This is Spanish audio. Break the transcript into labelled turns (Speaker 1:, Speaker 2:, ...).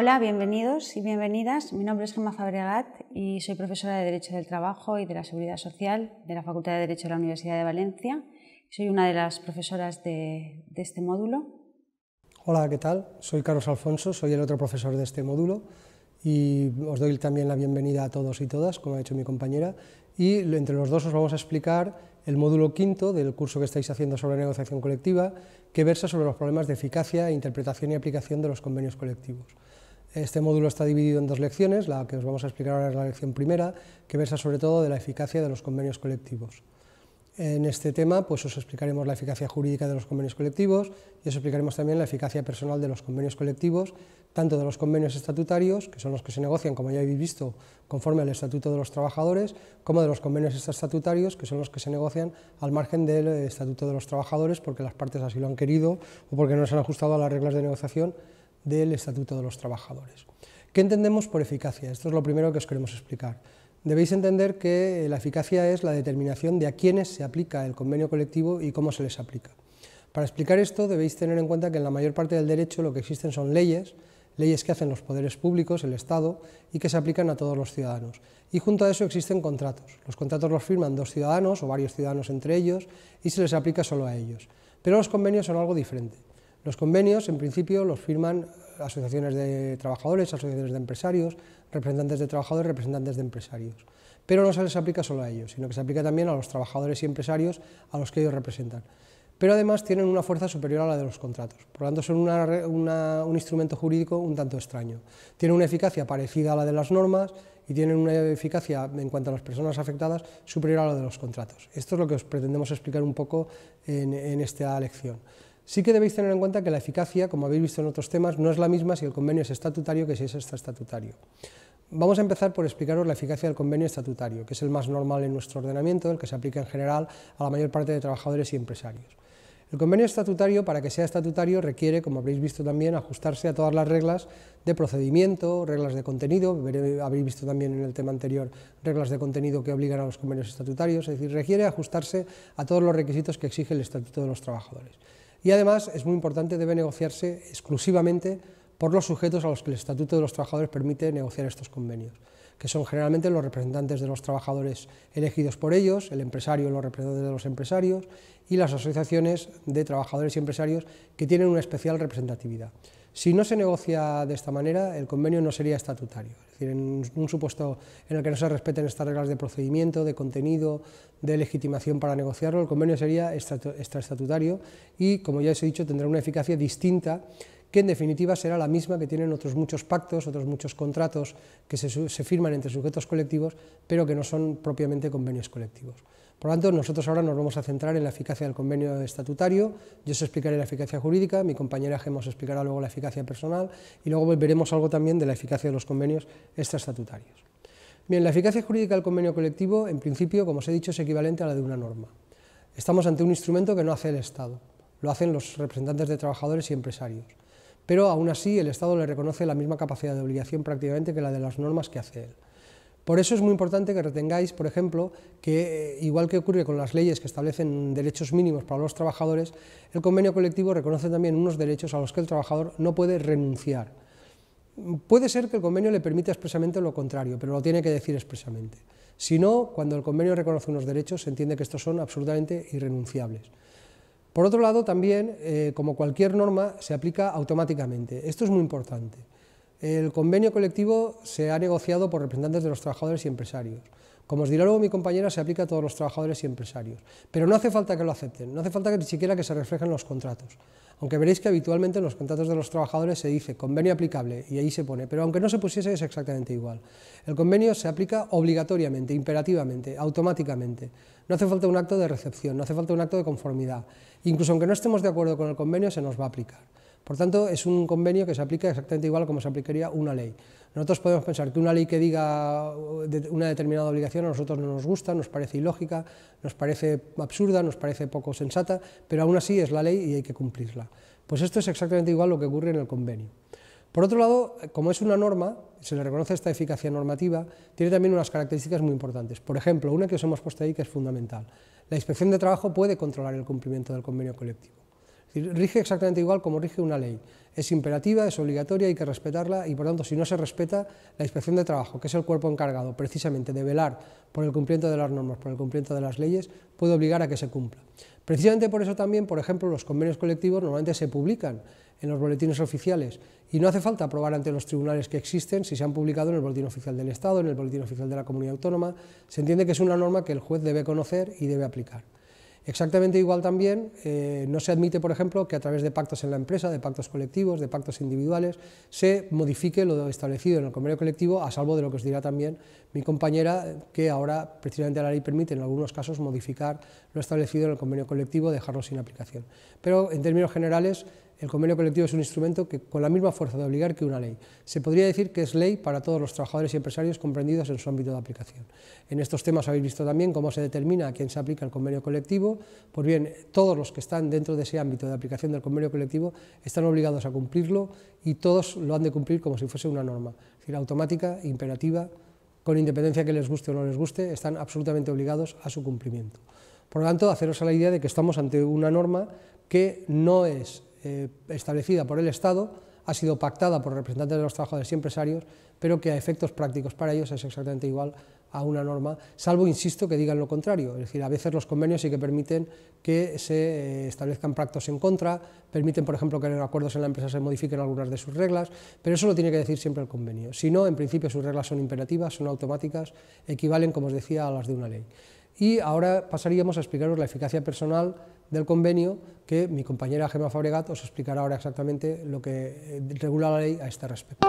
Speaker 1: Hola, bienvenidos y bienvenidas. Mi nombre es Gemma Fabregat y soy profesora de Derecho del Trabajo y de la Seguridad Social de la Facultad de Derecho de la Universidad de Valencia. Soy una de las profesoras de, de este módulo. Hola, ¿qué tal? Soy Carlos Alfonso, soy el otro profesor de este módulo y os doy también la bienvenida a todos y todas, como ha hecho mi compañera, y entre los dos os vamos a explicar el módulo quinto del curso que estáis haciendo sobre negociación colectiva, que versa sobre los problemas de eficacia, interpretación y aplicación de los convenios colectivos. Este módulo está dividido en dos lecciones, la que os vamos a explicar ahora es la lección primera, que versa sobre todo de la eficacia de los convenios colectivos. En este tema pues, os explicaremos la eficacia jurídica de los convenios colectivos y os explicaremos también la eficacia personal de los convenios colectivos, tanto de los convenios estatutarios, que son los que se negocian, como ya habéis visto, conforme al Estatuto de los Trabajadores, como de los convenios estatutarios, que son los que se negocian al margen del eh, Estatuto de los Trabajadores, porque las partes así lo han querido o porque no se han ajustado a las reglas de negociación del Estatuto de los Trabajadores. ¿Qué entendemos por eficacia? Esto es lo primero que os queremos explicar. Debéis entender que eh, la eficacia es la determinación de a quiénes se aplica el convenio colectivo y cómo se les aplica. Para explicar esto debéis tener en cuenta que en la mayor parte del derecho lo que existen son leyes, leyes que hacen los poderes públicos, el Estado, y que se aplican a todos los ciudadanos. Y junto a eso existen contratos. Los contratos los firman dos ciudadanos o varios ciudadanos entre ellos y se les aplica solo a ellos. Pero los convenios son algo diferente. Los convenios, en principio, los firman eh, asociaciones de trabajadores, asociaciones de empresarios, representantes de trabajadores, representantes de empresarios. Pero no se les aplica solo a ellos, sino que se aplica también a los trabajadores y empresarios a los que ellos representan. Pero además tienen una fuerza superior a la de los contratos, por lo tanto son un instrumento jurídico un tanto extraño. Tienen una eficacia parecida a la de las normas y tienen una eficacia en cuanto a las personas afectadas superior a la de los contratos. Esto es lo que os pretendemos explicar un poco en esta lección. Sí que debéis tener en cuenta que la eficacia, como habéis visto en otros temas, no es la misma si el convenio es estatutario que si es extraestatutario. Vamos a empezar por explicaros la eficacia del convenio estatutario, que es el más normal en nuestro ordenamiento, el que se aplica en general a la mayor parte de trabajadores y empresarios. El convenio estatutario, para que sea estatutario, requiere, como habréis visto también, ajustarse a todas las reglas de procedimiento, reglas de contenido, habréis visto también en el tema anterior reglas de contenido que obligan a los convenios estatutarios, es decir, requiere ajustarse a todos los requisitos que exige el Estatuto de los Trabajadores. Y además es muy importante, debe negociarse exclusivamente por los sujetos a los que el Estatuto de los Trabajadores permite negociar estos convenios que son generalmente los representantes de los trabajadores elegidos por ellos, el empresario, los representantes de los empresarios y las asociaciones de trabajadores y empresarios que tienen una especial representatividad. Si no se negocia de esta manera, el convenio no sería estatutario. Es decir, en un supuesto en el que no se respeten estas reglas de procedimiento, de contenido, de legitimación para negociarlo, el convenio sería extraestatutario y, como ya os he dicho, tendrá una eficacia distinta que en definitiva será la misma que tienen otros muchos pactos, otros muchos contratos que se, firman entre sujetos colectivos, pero que no son propiamente convenios colectivos. Por lo tanto, nosotros ahora nos vamos a centrar en la eficacia del convenio estatutario, yo os explicaré la eficacia jurídica, mi compañera Gemma os explicará luego la eficacia personal y luego veremos algo también de la eficacia de los convenios extraestatutarios. Bien, la eficacia jurídica del convenio colectivo, en principio, como os he dicho, es equivalente a la de una norma. Estamos ante un instrumento que no hace el Estado, lo hacen los representantes de trabajadores y empresarios pero aún así el Estado le reconoce la misma capacidad de obligación prácticamente que la de las normas que hace él. Por eso es muy importante que retengáis, por ejemplo, que eh, igual que ocurre con las leyes que establecen derechos mínimos para los trabajadores, el convenio colectivo reconoce también unos derechos a los que el trabajador no puede renunciar. Puede ser que el convenio le permita expresamente lo contrario, pero lo tiene que decir expresamente. Si no, cuando el convenio reconoce unos derechos, se entiende que estos son absolutamente irrenunciables. Por otro lado, también, eh, como cualquier norma, se aplica automáticamente. Esto es muy importante. El convenio colectivo se ha negociado por representantes de los trabajadores y empresarios. Como os dirá luego mi compañera, se aplica a todos los trabajadores y empresarios. Pero no hace falta que lo acepten, no hace falta que ni siquiera que se reflejen los contratos. Aunque veréis que habitualmente en los contratos de los trabajadores se dice convenio aplicable y ahí se pone, pero aunque no se pusiese es exactamente igual. El convenio se aplica obligatoriamente, imperativamente, automáticamente. No hace falta un acto de recepción, no hace falta un acto de conformidad. Incluso aunque no estemos de acuerdo con el convenio, se nos va a aplicar. Por tanto, es un convenio que se aplica exactamente igual como se aplicaría una ley. Nosotros podemos pensar que una ley que diga uh, una determinada obligación a nosotros no nos gusta, nos parece ilógica, nos parece absurda, nos parece poco sensata, pero aún así es la ley y hay que cumplirla. Pues esto es exactamente igual lo que ocurre en el convenio. Por otro lado, como es una norma, se le reconoce esta eficacia normativa, tiene también unas características muy importantes. Por ejemplo, una que os hemos puesto ahí que es fundamental. La inspección de trabajo puede controlar el cumplimiento del convenio colectivo. Rige exactamente igual como rige una ley. Es imperativa, es obligatoria, hay que respetarla y por tanto si no se respeta, la inspección de trabajo, que es el cuerpo encargado precisamente de velar por el cumplimiento de las normas, por el cumplimiento de las leyes, puede obligar a que se cumpla. Precisamente por eso también, por ejemplo, los convenios colectivos normalmente se publican en los boletines oficiales y no hace falta aprobar ante los tribunales que existen si se han publicado en el boletín oficial del Estado, en el boletín oficial de la comunidad autónoma. Se entiende que es una norma que el juez debe conocer y debe aplicar. Exactamente igual también, eh, no se admite, por ejemplo, que a través de pactos en la empresa, de pactos colectivos, de pactos individuales, se modifique lo establecido en el convenio colectivo, a salvo de lo que os dirá también mi compañera, que ahora precisamente la ley permite en algunos casos modificar lo establecido en el convenio colectivo, dejarlo sin aplicación. Pero en términos generales, el convenio colectivo es un instrumento que, con la misma fuerza de obligar que una ley. Se podría decir que es ley para todos los trabajadores y empresarios comprendidos en su ámbito de aplicación. En estos temas habéis visto también cómo se determina a quién se aplica el convenio colectivo. Pues bien, todos los que están dentro de ese ámbito de aplicación del convenio colectivo están obligados a cumplirlo y todos lo han de cumplir como si fuese una norma, es decir, automática, imperativa, con independencia que les guste o no les guste, están absolutamente obligados a su cumplimiento. Por lo tanto, haceros a la idea de que estamos ante una norma que no es eh, establecida por el Estado, ha sido pactada por representantes de los trabajadores y empresarios, pero que a efectos prácticos para ellos es exactamente igual a una norma, salvo, insisto, que digan lo contrario. Es decir, a veces los convenios sí que permiten que se eh, establezcan pactos en contra, permiten, por ejemplo, que en los acuerdos en la empresa se modifiquen algunas de sus reglas, pero eso lo tiene que decir siempre el convenio. Si no, en principio sus reglas son imperativas, son automáticas, equivalen, como os decía, a las de una ley. Y ahora pasaríamos a explicaros la eficacia personal del convenio, que mi compañera Gemma Fabregat os explicará ahora exactamente lo que eh, regula la ley a este respecto.